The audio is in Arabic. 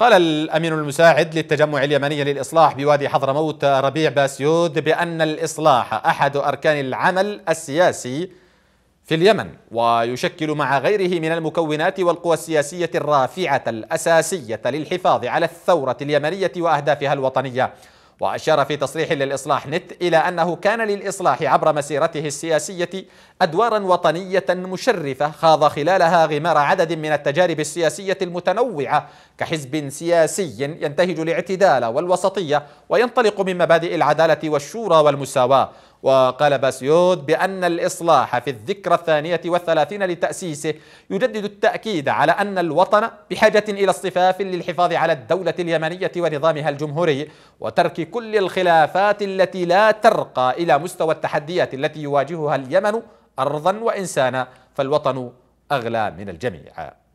قال الأمين المساعد للتجمع اليمني للإصلاح بوادي حضرموت ربيع باسيود بأن الإصلاح أحد أركان العمل السياسي في اليمن ويشكل مع غيره من المكونات والقوى السياسية الرافعة الأساسية للحفاظ على الثورة اليمنية وأهدافها الوطنية وأشار في تصريح للإصلاح نت إلى أنه كان للإصلاح عبر مسيرته السياسية أدوارا وطنية مشرفة خاض خلالها غمار عدد من التجارب السياسية المتنوعة كحزب سياسي ينتهج الاعتدال والوسطية وينطلق من مبادئ العدالة والشورى والمساواة وقال باسيود بأن الإصلاح في الذكرى الثانية والثلاثين لتأسيسه يجدد التأكيد على أن الوطن بحاجة إلى اصطفاف للحفاظ على الدولة اليمنية ونظامها الجمهوري وترك كل الخلافات التي لا ترقى إلى مستوى التحديات التي يواجهها اليمن أرضا وإنسانا فالوطن أغلى من الجميع